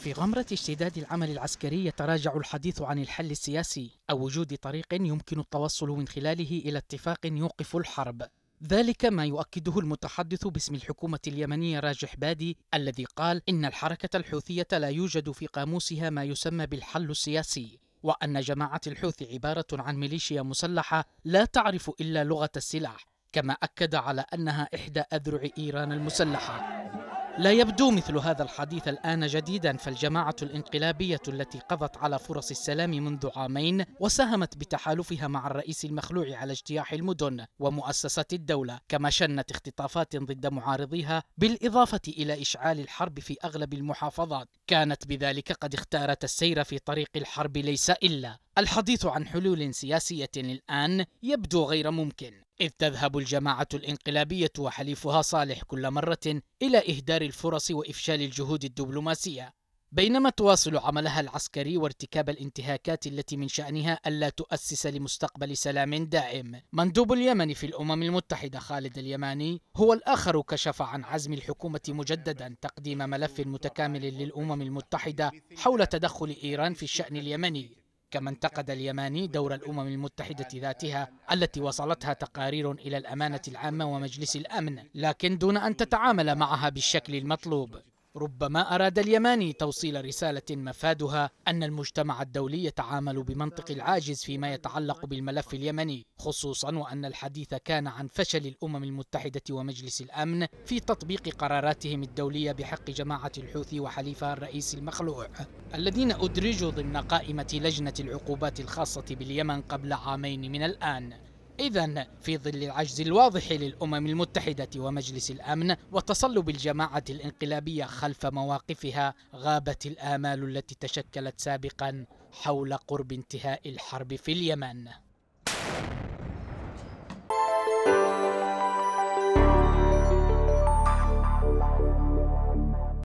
في غمرة اشتداد العمل العسكري يتراجع الحديث عن الحل السياسي أو وجود طريق يمكن التوصل من خلاله إلى اتفاق يوقف الحرب ذلك ما يؤكده المتحدث باسم الحكومة اليمنية راجح بادي الذي قال إن الحركة الحوثية لا يوجد في قاموسها ما يسمى بالحل السياسي وأن جماعة الحوثي عبارة عن ميليشيا مسلحة لا تعرف إلا لغة السلاح كما أكد على أنها إحدى أذرع إيران المسلحة لا يبدو مثل هذا الحديث الآن جديدا فالجماعة الانقلابية التي قضت على فرص السلام منذ عامين وساهمت بتحالفها مع الرئيس المخلوع على اجتياح المدن ومؤسسة الدولة كما شنت اختطافات ضد معارضيها بالإضافة إلى إشعال الحرب في أغلب المحافظات كانت بذلك قد اختارت السير في طريق الحرب ليس إلا الحديث عن حلول سياسية الآن يبدو غير ممكن إذ تذهب الجماعة الانقلابية وحليفها صالح كل مرة إلى إهدار الفرص وإفشال الجهود الدبلوماسية بينما تواصل عملها العسكري وارتكاب الانتهاكات التي من شأنها ألا تؤسس لمستقبل سلام دائم. مندوب اليمن في الأمم المتحدة خالد اليماني هو الآخر كشف عن عزم الحكومة مجددا تقديم ملف متكامل للأمم المتحدة حول تدخل إيران في الشأن اليمني كما انتقد اليماني دور الأمم المتحدة ذاتها التي وصلتها تقارير إلى الأمانة العامة ومجلس الأمن لكن دون أن تتعامل معها بالشكل المطلوب ربما أراد اليماني توصيل رسالة مفادها أن المجتمع الدولي يتعامل بمنطق العاجز فيما يتعلق بالملف اليمني خصوصا وأن الحديث كان عن فشل الأمم المتحدة ومجلس الأمن في تطبيق قراراتهم الدولية بحق جماعة الحوثي وحليفها الرئيس المخلوع الذين أدرجوا ضمن قائمة لجنة العقوبات الخاصة باليمن قبل عامين من الآن إذا في ظل العجز الواضح للأمم المتحدة ومجلس الأمن وتصلب الجماعة الانقلابية خلف مواقفها غابت الآمال التي تشكلت سابقا حول قرب انتهاء الحرب في اليمن